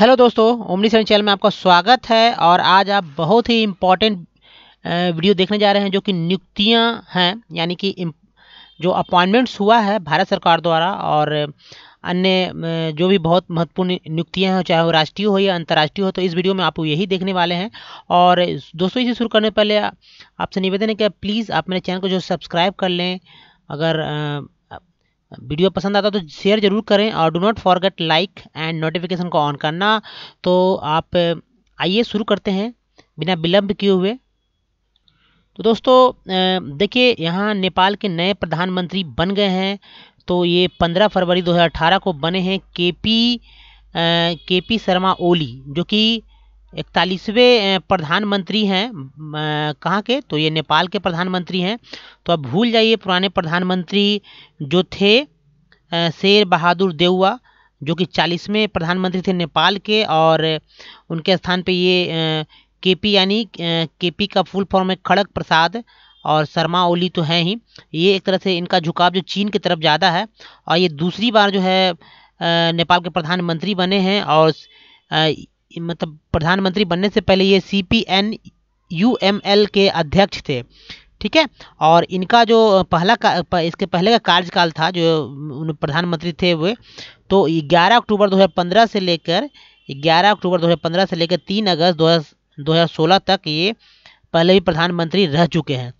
hello दोस्तों omni seven channel में आपका स्वागत है और आज आप बहुत ही इम्पॉर्टेंट वीडियो देखने जा रहे हैं जो कि नियुक्तियां हैं यानी कि जो अपॉइंटमेंट्स हुआ है भारत सरकार द्वारा और अन्य जो भी बहुत महत्वपूर्ण नियुक्तियां हैं चाहे वो राष्ट्रीय हो या अंतर्राष्ट्रीय हो तो इस वीडियो में आप यही देखने वाले हैं और दोस्तों इसे शुरू करने पहले आपसे निवेदन है कि प्लीज़ आप मेरे चैनल को जो सब्सक्राइब कर लें अगर वीडियो पसंद आता तो शेयर जरूर करें और do not forget like and notification को ऑन करना तो आप आइए शुरू करते हैं बिना विलम्ब किए हुए तो दोस्तों देखिए यहाँ नेपाल के नए प्रधानमंत्री बन गए हैं तो ये 15 फरवरी 2018 को बने हैं के पी शर्मा ओली जो कि इकतालीसवें प्रधानमंत्री हैं कहाँ के तो ये नेपाल के प्रधानमंत्री हैं तो अब भूल जाइए पुराने प्रधानमंत्री जो थे शेर बहादुर देउआ जो कि चालीसवें प्रधानमंत्री थे नेपाल के और उनके स्थान पे ये के पी यानी के पी का फुल फॉर्म है खड़क प्रसाद और शर्मा ओली तो हैं ही ये एक तरह से इनका झुकाव जो चीन की तरफ ज़्यादा है और ये दूसरी बार जो है नेपाल के प्रधानमंत्री बने हैं और मतलब प्रधानमंत्री बनने से पहले ये C P N U M L के अध्यक्ष थे ठीक है और इनका जो पहला का, इसके पहले का कार्यकाल था जो प्रधानमंत्री थे वे तो 11 अक्टूबर 2015 से लेकर 11 अक्टूबर 2015 से लेकर 3 अगस्त 2016 तक ये पहले भी प्रधानमंत्री रह चुके हैं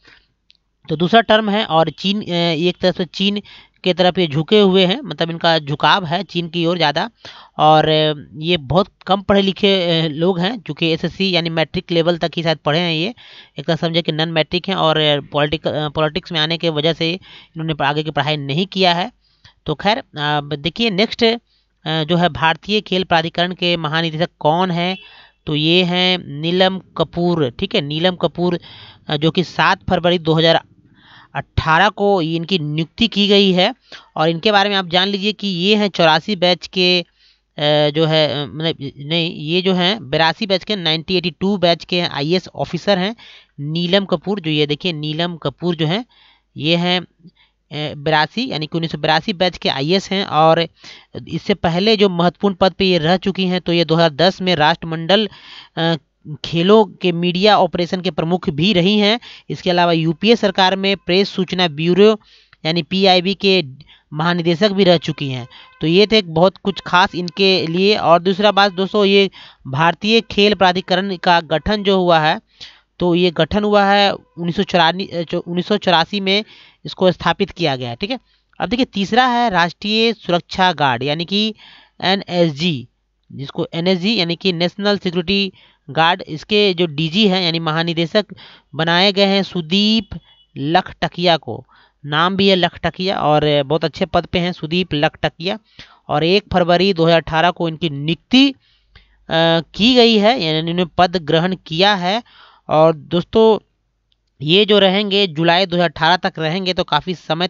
तो दूसरा टर्म है और चीन एक तरह से चीन के तरफ ये झुके हुए हैं मतलब इनका झुकाव है चीन की ओर ज़्यादा और ये बहुत कम पढ़े लिखे लोग हैं चूँकि एसएससी यानी मैट्रिक लेवल तक ही शायद पढ़े हैं ये एक तरह समझे कि नॉन मैट्रिक हैं और पॉलिटिक पॉलिटिक्स में आने के वजह से इन्होंने आगे की पढ़ाई नहीं किया है तो खैर देखिए नेक्स्ट जो है भारतीय खेल प्राधिकरण के महानिदेशक कौन हैं तो ये हैं नीलम कपूर ठीक है नीलम कपूर जो कि सात फरवरी दो अट्ठारह को इनकी नियुक्ति की गई है और इनके बारे में आप जान लीजिए कि ये हैं चौरासी बैच के जो है मतलब नहीं ये जो हैं बिरासी बैच के 1982 एटी टू बैच के आई ऑफिसर हैं नीलम कपूर जो ये देखिए नीलम कपूर जो हैं ये हैं बिरासी यानी कि उन्नीस बैच के आई हैं और इससे पहले जो महत्वपूर्ण पद पे ये रह चुकी हैं तो ये 2010 में राष्ट्रमंडल खेलों के मीडिया ऑपरेशन के प्रमुख भी रही हैं इसके अलावा यूपीए सरकार में प्रेस सूचना ब्यूरो यानी पीआईबी के महानिदेशक भी रह चुकी हैं तो ये थे बहुत कुछ खास इनके लिए और दूसरा बात दोस्तों ये भारतीय खेल प्राधिकरण का गठन जो हुआ है तो ये गठन हुआ है उन्नीस सौ में इसको स्थापित किया गया है ठीक है अब देखिए तीसरा है राष्ट्रीय सुरक्षा गार्ड यानी कि एन जिसको एन यानी कि नेशनल सिक्योरिटी गार्ड इसके जो डीजी हैं यानी महानिदेशक बनाए गए हैं सुदीप लखटकिया को नाम भी है लखटकिया और बहुत अच्छे पद पे हैं सुदीप लखटकिया और एक फरवरी 2018 को इनकी नियुक्ति की गई है यानी इन्होंने पद ग्रहण किया है और दोस्तों ये जो रहेंगे जुलाई 2018 तक रहेंगे तो काफ़ी समय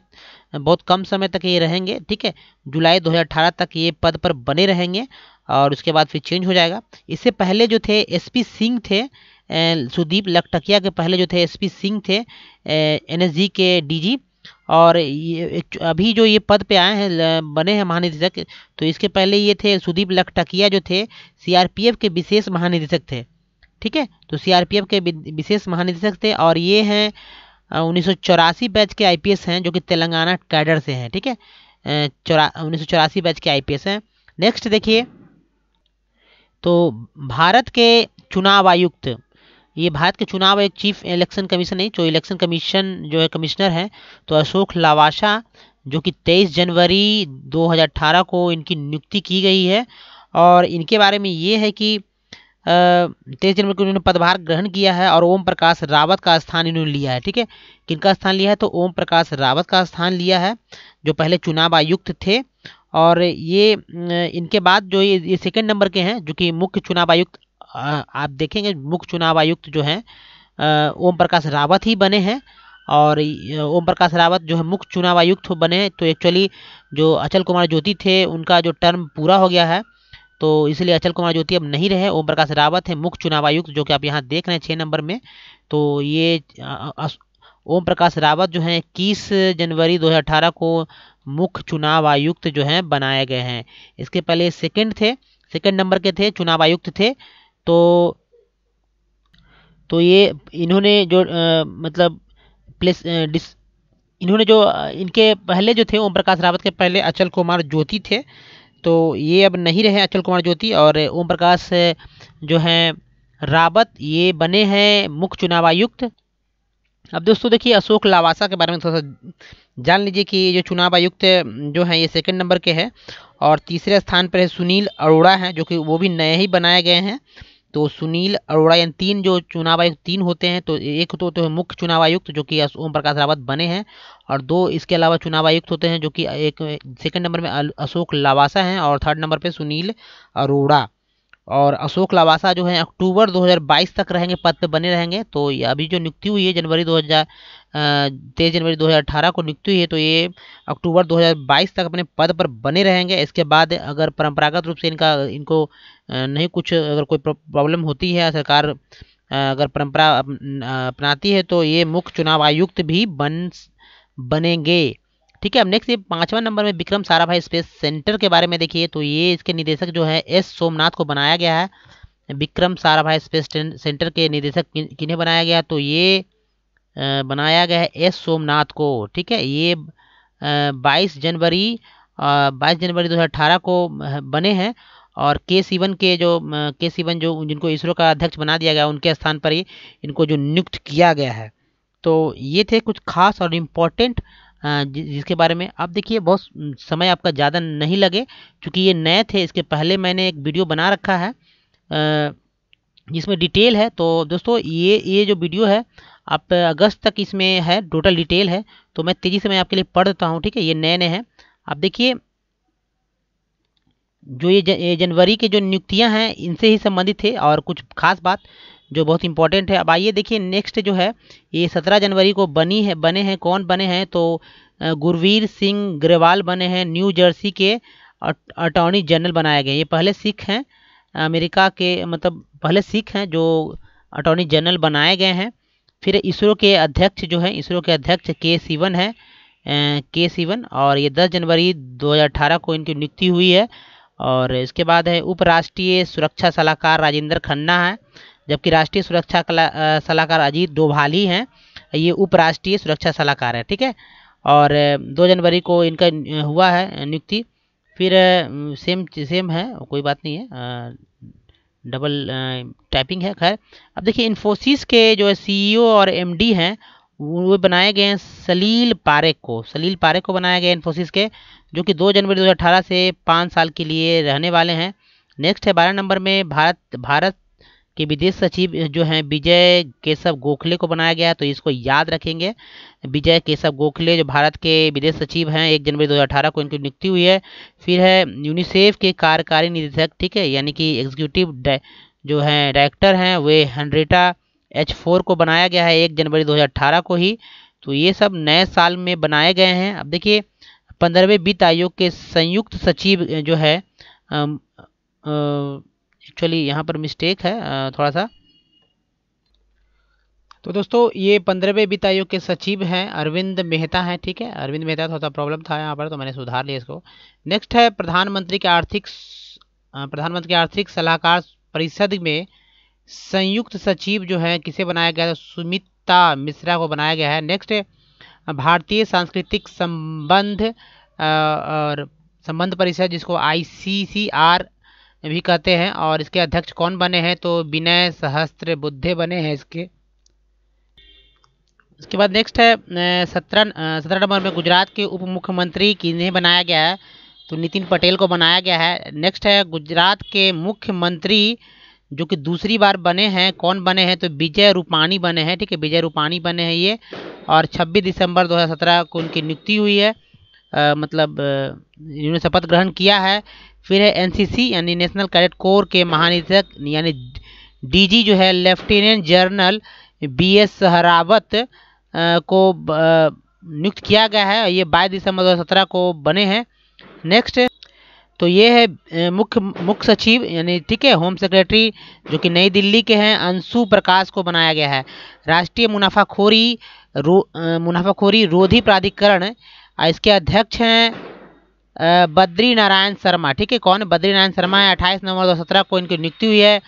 बहुत कम समय तक ये रहेंगे ठीक है जुलाई 2018 तक ये पद पर बने रहेंगे और उसके बाद फिर चेंज हो जाएगा इससे पहले जो थे एसपी सिंह थे सुदीप लखटकिया के पहले जो थे एसपी सिंह थे एनएसजी के डीजी और ये अभी जो ये पद पे आए हैं बने हैं महानिदेशक तो इसके पहले ये थे सुदीप लखटकिया जो थे सीआरपीएफ के विशेष महानिदेशक थे ठीक है तो सीआरपीएफ के विशेष महानिदेशक थे और ये हैं उन्नीस बैच के आईपीएस हैं जो कि तेलंगाना कैडर से हैं ठीक है चौरा उन्नीस बैच के आईपीएस हैं नेक्स्ट देखिए तो भारत के चुनाव आयुक्त ये भारत के चुनाव आयुक्त चीफ इलेक्शन कमीशन है जो इलेक्शन कमीशन जो है कमिश्नर हैं तो अशोक लावाशा जो कि 23 जनवरी 2018 को इनकी नियुक्ति की गई है और इनके बारे में ये है कि तेईस जनवरी को इन्होंने पदभार ग्रहण किया है और ओम प्रकाश रावत का स्थान इन्होंने लिया है ठीक है किनका स्थान लिया है तो ओम प्रकाश रावत का स्थान लिया है जो पहले चुनाव आयुक्त थे और ये इनके बाद जो ये ये सेकेंड नंबर के हैं जो कि मुख्य चुनाव आयुक्त आप देखेंगे मुख्य चुनाव आयुक्त जो हैं ओम प्रकाश रावत ही बने हैं और ओम प्रकाश रावत जो है मुख्य चुनाव आयुक्त बने तो एक्चुअली जो अचल कुमार ज्योति थे उनका जो टर्म पूरा हो गया है तो इसलिए अचल कुमार ज्योति अब नहीं रहे ओम प्रकाश रावत हैं मुख्य चुनाव आयुक्त जो कि आप यहाँ देख रहे हैं छः नंबर में तो ये ओम प्रकाश रावत जो हैं इक्कीस जनवरी दो को मुख्य चुनाव आयुक्त जो हैं बनाए गए हैं इसके पहले सेकंड थे सेकंड नंबर के थे चुनाव आयुक्त थे तो तो ये इन्होंने जो आ, मतलब प्लेस डिस इन्होंने जो इनके पहले जो थे ओम प्रकाश रावत के पहले अचल कुमार ज्योति थे तो ये अब नहीं रहे अचल कुमार ज्योति और ओम प्रकाश जो हैं रावत ये बने हैं मुख्य चुनाव आयुक्त अब दोस्तों देखिए अशोक लावासा के बारे में थोड़ा सा जान लीजिए कि ये जो चुनाव आयुक्त जो हैं ये सेकंड नंबर के हैं और तीसरे स्थान पर है सुनील अरोड़ा हैं जो कि वो भी नए ही बनाए गए हैं तो सुनील अरोड़ा यानी तीन जो चुनाव आयुक्त तीन होते हैं तो एक तो, तो मुख्य चुनाव आयुक्त जो कि ओम प्रकाश रावत बने हैं और दो इसके अलावा चुनाव आयुक्त होते हैं जो कि एक सेकंड नंबर में अशोक लावासा हैं और थर्ड नंबर पे सुनील अरोड़ा और अशोक लवासा जो है अक्टूबर 2022 तक रहेंगे पद पर बने रहेंगे तो अभी जो नियुक्ति हुई है जनवरी 2000 तेईस जनवरी 2018 को नियुक्ति हुई है तो ये अक्टूबर 2022 तक अपने पद पर बने रहेंगे इसके बाद अगर परंपरागत रूप से इनका इनको नहीं कुछ अगर कोई प्रॉब्लम होती है सरकार अगर परंपरा अपनाती है तो ये मुख्य चुनाव आयुक्त भी बन बनेंगे ठीक है अब नेक्स्ट ये पांचवा नंबर में विक्रम साराभाई स्पेस सेंटर के बारे में देखिए तो ये इसके निदेशक जो है एस सोमनाथ को बनाया गया है विक्रम साराभाई स्पेस सेंटर के निदेशक किन्हें बनाया गया तो ये बनाया गया है एस सोमनाथ को ठीक है ये बाईस जनवरी बाईस जनवरी 2018 को बने हैं और के सीवन के जो के सीवन जो जिनको इसरो का अध्यक्ष बना दिया गया उनके स्थान पर ही इनको जो नियुक्त किया गया है तो ये थे कुछ खास और इम्पोर्टेंट जिसके बारे में आप देखिए बहुत समय आपका ज़्यादा नहीं लगे क्योंकि ये नए थे इसके पहले मैंने एक वीडियो बना रखा है जिसमें डिटेल है तो दोस्तों ये ये जो वीडियो है आप अगस्त तक इसमें है टोटल डिटेल है तो मैं तेज़ी से मैं आपके लिए पढ़ देता हूँ ठीक है ये नए नए हैं आप देखिए जो ये जनवरी के जो नियुक्तियाँ हैं इनसे ही संबंधित थे और कुछ खास बात जो बहुत इंपॉर्टेंट है अब आइए देखिए नेक्स्ट जो है ये सत्रह जनवरी को बनी है बने हैं कौन बने हैं तो गुरवीर सिंह ग्रेवाल बने हैं न्यू जर्सी के अटॉर्नी जनरल बनाए गए ये पहले सिख हैं अमेरिका के मतलब पहले सिख हैं जो अटॉर्नी जनरल बनाए गए हैं फिर इसरो के अध्यक्ष जो हैं इसरो के अध्यक्ष के सीवन हैं के सीवन और ये 10 जनवरी 2018 को इनकी नियुक्ति हुई है और इसके बाद है उपराष्ट्रीय सुरक्षा सलाहकार राजेंद्र खन्ना है जबकि राष्ट्रीय सुरक्षा सलाहकार अजीत डोभाली हैं ये उपराष्ट्रीय सुरक्षा सलाहकार है ठीक है और दो जनवरी को इनका हुआ है नियुक्ति फिर सेम सेम है कोई बात नहीं है डबल टाइपिंग है खैर अब देखिए इन्फोसिस के जो है सी और एम हैं वो बनाए गए हैं सलील पारेक को सलील पारेक को बनाया गया इन्फोसिस के जो कि 2 जनवरी 2018 से पाँच साल के लिए रहने वाले हैं नेक्स्ट है बारह नंबर में भारत भारत कि विदेश सचिव जो हैं विजय केशव गोखले को बनाया गया है तो इसको याद रखेंगे विजय केशव गोखले जो भारत के विदेश सचिव हैं एक जनवरी 2018 को इनकी नियुक्ति हुई है फिर है यूनिसेफ के कार्यकारी निदेशक ठीक है यानी कि एग्जीक्यूटिव जो हैं डायरेक्टर हैं वे हनरेटा एच फोर को बनाया गया है एक जनवरी दो को ही तो ये सब नए साल में बनाए गए हैं अब देखिए पंद्रहवें वित्त आयोग के संयुक्त सचिव जो है आ, आ, एक्चुअली यहाँ पर मिस्टेक है थोड़ा सा तो दोस्तों ये पंद्रहवें वित्त आयोग के सचिव हैं अरविंद मेहता हैं ठीक है अरविंद मेहता थोड़ा सा प्रॉब्लम था यहाँ पर तो मैंने सुधार लिया इसको नेक्स्ट है प्रधानमंत्री के आर्थिक प्रधानमंत्री के आर्थिक सलाहकार परिषद में संयुक्त सचिव जो है किसे बनाया गया है सुमिता मिश्रा को बनाया गया है नेक्स्ट भारतीय सांस्कृतिक संबंध और संबंध परिषद जिसको आई भी कहते हैं और इसके अध्यक्ष कौन बने हैं तो विनय सहस्त्र बुद्धे बने हैं इसके उसके बाद नेक्स्ट है सत्रह सत्रह नंबर में गुजरात के उप मुख्यमंत्री किन्हें बनाया गया है तो नितिन पटेल को बनाया गया है नेक्स्ट है गुजरात के मुख्यमंत्री जो कि दूसरी बार बने हैं कौन बने हैं तो विजय रूपाणी बने हैं ठीक है विजय रूपाणी बने हैं ये और 26 दिसंबर 2017 को उनकी नियुक्ति हुई है आ, मतलब इन्होंने शपथ ग्रहण किया है फिर है एनसीसी यानी नेशनल कैडेट कोर के महानिदेशक यानी डीजी जो है lieutenant general B S Sehrawat को नियुक्त किया गया है ये बाईस दिसंबर दो सत्रह को बने हैं नेक्स्ट तो ये है मुख्य मुख्य सचिव यानी ठीक है होम सेक्रेटरी जो कि नई दिल्ली के हैं अंशु प्रकाश को बनाया गया है राष्ट्रीय मुनाफाखोरी रो, मुनाफाखोरी रोधी प्राधिकरण इसके अध्यक्ष हैं बद्री नारायण शर्मा ठीक है कौन बद्री नारायण शर्मा है अट्ठाईस नवंबर दो सत्रह को इनकी नियुक्ति हुई है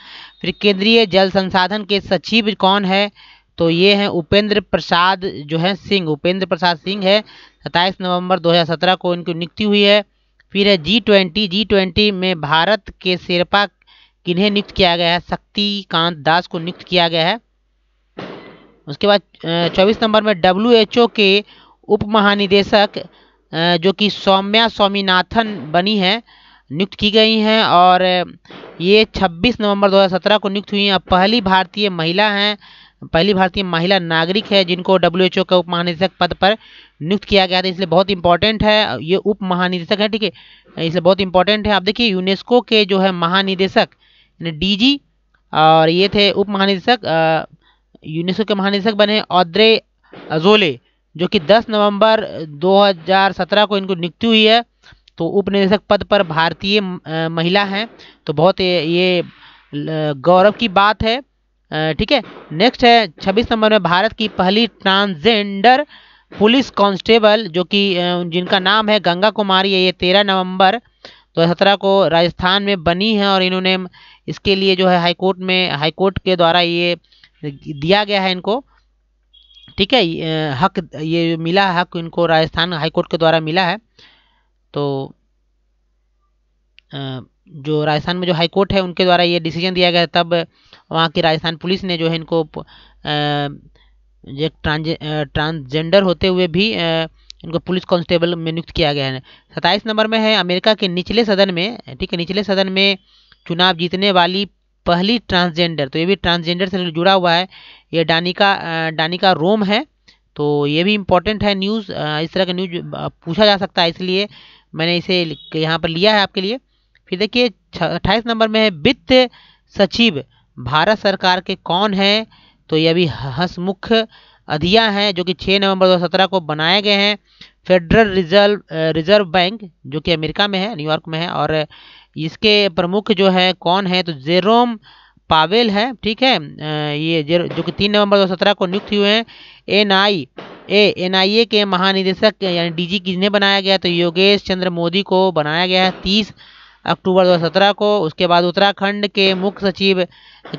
फिर केंद्रीय जल संसाधन के सचिव कौन है तो ये हैं उपेंद्र प्रसाद जो है सिंह उपेंद्र प्रसाद सिंह है सत्ताईस नवंबर 2017 को इनकी नियुक्ति हुई है फिर है जी ट्वेंटी जी ट्वेंटी में भारत के शेरपा किन्हें नियुक्त किया गया है शक्तिकांत दास को नियुक्त किया गया है उसके बाद चौबीस नंबर में डब्ल्यू एच ओ के उप महानिदेशक जो कि सौम्या स्वामीनाथन बनी हैं नियुक्त की गई हैं और ये 26 नवंबर 2017 को नियुक्त हुई हैं पहली भारतीय महिला हैं पहली भारतीय महिला नागरिक है जिनको डब्ल्यू एच ओ का उप महानिदेशक पद पर नियुक्त किया गया था इसलिए बहुत इंपॉर्टेंट है ये उप महानिदेशक है ठीक है इसलिए बहुत इंपॉर्टेंट है आप देखिए यूनेस्को के जो है महानिदेशक डी जी और ये थे उप महानिदेशक यूनेस्को के महानिदेशक बने ऑद्रे अजोले जो कि 10 नवंबर 2017 को इनको नियुक्ति हुई है तो उपनिदेशक पद पर भारतीय महिला हैं तो बहुत ये गौरव की बात है ठीक है नेक्स्ट है 26 नंबर में भारत की पहली ट्रांसजेंडर पुलिस कांस्टेबल जो कि जिनका नाम है गंगा कुमारी है ये तेरह नवंबर दो सत्रह को राजस्थान में बनी है और इन्होंने इसके लिए जो है हाईकोर्ट में हाईकोर्ट के द्वारा ये दिया गया है इनको ठीक है हक ये मिला हक इनको राजस्थान हाईकोर्ट के द्वारा मिला है तो जो राजस्थान में जो हाईकोर्ट है उनके द्वारा ये डिसीजन दिया गया तब वहाँ की राजस्थान पुलिस ने जो है इनको एक ट्रांसजेंडर होते हुए भी इनको पुलिस कांस्टेबल में नियुक्त किया गया है सत्ताईस नंबर में है अमेरिका के निचले सदन में ठीक है निचले सदन में चुनाव जीतने वाली पहली ट्रांसजेंडर तो ये भी ट्रांसजेंडर से जुड़ा हुआ है ये डानिका डानिका रोम है तो ये भी इम्पोर्टेंट है न्यूज़ इस तरह का न्यूज पूछा जा सकता है इसलिए मैंने इसे यहाँ पर लिया है आपके लिए फिर देखिए अट्ठाईस नंबर में है वित्त सचिव भारत सरकार के कौन हैं तो ये अभी हसमुख अधिया हैं जो कि 6 नवंबर 2017 को बनाए गए हैं फेडरल रिजर्व रिजर्व बैंक जो कि अमेरिका में है न्यूयॉर्क में है और इसके प्रमुख जो है कौन है तो जेरोम पावेल हैं ठीक है ये जो कि तीन नवंबर 2017 को नियुक्त हुए हैं एन आई ए एन आई ए के महानिदेशक यानी डी जी किसने बनाया गया तो योगेश चंद्र मोदी को बनाया गया है तीस अक्टूबर 2017 को उसके बाद उत्तराखंड के मुख्य सचिव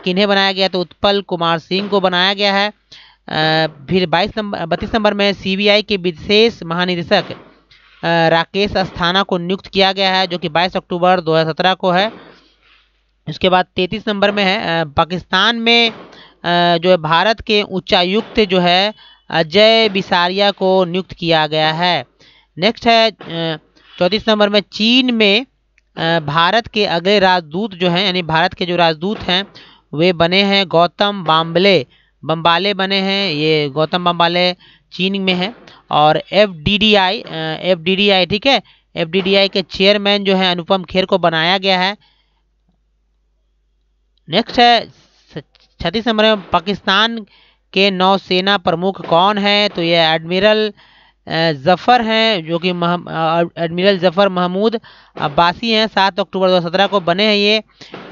किन्हें बनाया गया तो उत्पल कुमार सिंह को बनाया गया है फिर बाईस नंबर बत्तीस नंबर में सीबीआई के विशेष महानिदेशक राकेश अस्थाना को नियुक्त किया गया है जो कि 22 अक्टूबर 2017 को है उसके बाद तैंतीस नंबर में है पाकिस्तान में जो है भारत के उच्चायुक्त जो है अजय बिसारिया को नियुक्त किया गया है नेक्स्ट है चौंतीस नंबर में चीन में भारत के अगले राजदूत जो हैं यानी भारत के जो राजदूत हैं वे बने हैं गौतम बाम्बले बम्बाले बने हैं ये गौतम बम्बाले चीन में हैं और F D D I F D D I ठीक है एफ डी डी आई के चेयरमैन जो है अनुपम खेर को बनाया गया है नेक्स्ट है छत्तीस नंबर में पाकिस्तान के नौसेना प्रमुख कौन है तो ये एडमिरल जफ़र हैं जो कि एडमिरल जफ़र महमूद अब्बासी हैं सात अक्टूबर 2017 को बने हैं ये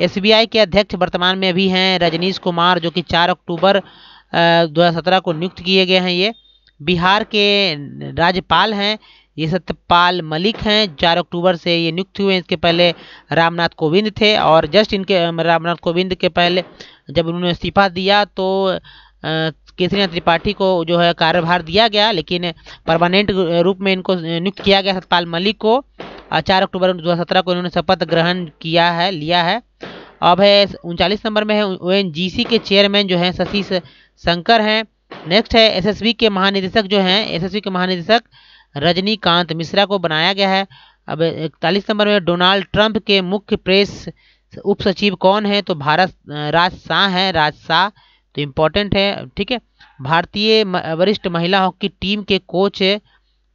एसबीआई के अध्यक्ष वर्तमान में भी हैं रजनीश कुमार जो कि चार अक्टूबर 2017 को नियुक्त किए गए हैं ये बिहार के राज्यपाल हैं ये सत्यपाल मलिक हैं चार अक्टूबर से ये नियुक्त हुए इसके पहले रामनाथ कोविंद थे और जस्ट इनके रामनाथ कोविंद के पहले जब उन्होंने इस्तीफा दिया तो केसरीनाथ त्रिपाठी को जो है कार्यभार दिया गया लेकिन परमानेंट रूप में इनको नियुक्त किया गया सत्यपाल मलिक को चार अक्टूबर दो को इन्होंने शपथ ग्रहण किया है लिया है अब है उनचालीस नंबर में है ओ के चेयरमैन जो हैं शशि शंकर हैं नेक्स्ट है एसएसबी के महानिदेशक जो हैं एसएसबी के महानिदेशक रजनीकांत मिश्रा को बनाया गया है अब इकतालीस नंबर में डोनाल्ड ट्रंप के मुख्य प्रेस उप सचिव कौन है तो भारत राज शाह हैं राज शाह तो इम्पोर्टेंट है ठीक है भारतीय वरिष्ठ महिला हॉकी टीम के कोच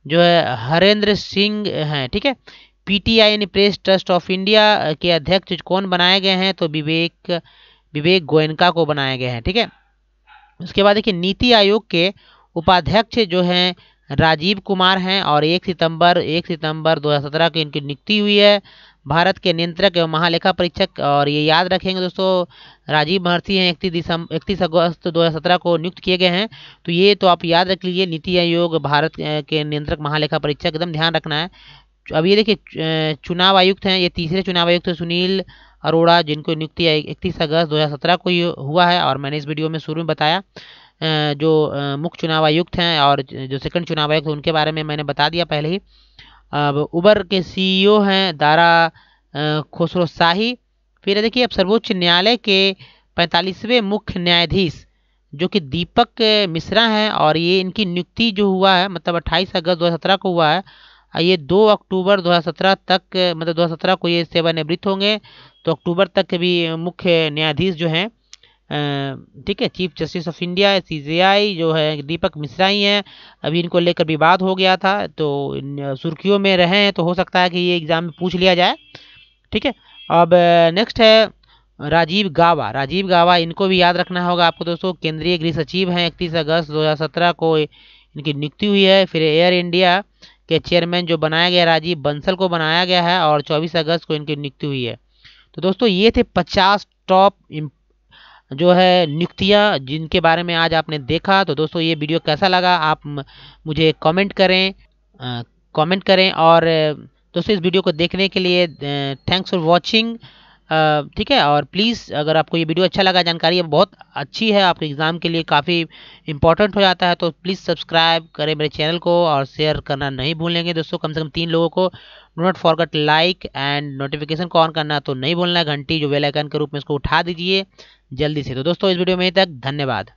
जो है हरेंद्र सिंह हैं ठीक है पीटीआई यानी प्रेस ट्रस्ट ऑफ इंडिया के अध्यक्ष कौन बनाए गए हैं तो विवेक विवेक गोयनका को बनाए गए हैं ठीक है उसके बाद देखिए नीति आयोग के उपाध्यक्ष जो हैं राजीव कुमार हैं और एक सितंबर एक सितंबर 2017 को इनकी नियुक्ति हुई है भारत के नियंत्रक एवं महालेखा परीक्षक और ये याद रखेंगे दोस्तों राजीव महर्षि हैं इकतीस दिसंबर इकतीस अगस्त 2017 को नियुक्त किए गए हैं तो ये तो आप याद रख लीजिए नीति आयोग भारत के नियंत्रक महालेखा परीक्षक एकदम ध्यान रखना है अब ये देखिए चुनाव आयुक्त हैं ये तीसरे चुनाव आयुक्त सुनील अरोड़ा जिनको नियुक्ति इकतीस अगस्त दो को हुआ है और मैंने इस वीडियो में शुरू में बताया जो मुख्य चुनाव आयुक्त हैं और जो सेकंड चुनाव आयुक्त उनके बारे में मैंने बता दिया पहले ही अब उबर के सीईओ e हैं दारा खोसरो शाही फिर देखिए अब सर्वोच्च न्यायालय के पैंतालीसवें मुख्य न्यायाधीश जो कि दीपक मिश्रा हैं और ये इनकी नियुक्ति जो हुआ है मतलब 28 अगस्त 2017 को हुआ है ये 2 अक्टूबर 2017 तक मतलब 2017 को ये सेवानिवृत्त होंगे तो अक्टूबर तक भी मुख्य न्यायाधीश जो हैं ठीक है chief justice of India CJI जो है दीपक मिश्रा ही हैं अभी इनको लेकर विवाद हो गया था तो सुर्खियों में रहे हैं तो हो सकता है कि ये एग्ज़ाम में पूछ लिया जाए ठीक है अब नेक्स्ट है राजीव गावा राजीव गावा इनको भी याद रखना होगा आपको दोस्तों केंद्रीय गृह सचिव हैं इकतीस अगस्त दो को इनकी नियुक्ति हुई है फिर एयर इंडिया के चेयरमैन जो बनाया गया राजीव बंसल को बनाया गया है और चौबीस अगस्त को इनकी नियुक्ति हुई है तो दोस्तों ये थे पचास टॉप जो है नियुक्तियाँ जिनके बारे में आज आपने देखा तो दोस्तों ये वीडियो कैसा लगा आप मुझे कमेंट करें कमेंट करें और दोस्तों इस वीडियो को देखने के लिए थैंक्स फॉर वॉचिंग ठीक है और प्लीज़ अगर आपको ये वीडियो अच्छा लगा जानकारी बहुत अच्छी है आपके एग्ज़ाम के लिए काफ़ी इंपॉर्टेंट हो जाता है तो प्लीज़ सब्सक्राइब करें मेरे चैनल को और शेयर करना नहीं भूलेंगे दोस्तों कम से कम तीन लोगों को do not forget like and notification को ऑन करना तो नहीं बोलना घंटी जो वेलाइकन के रूप में इसको उठा दीजिए जल्दी से तो दोस्तों इस वीडियो में तक धन्यवाद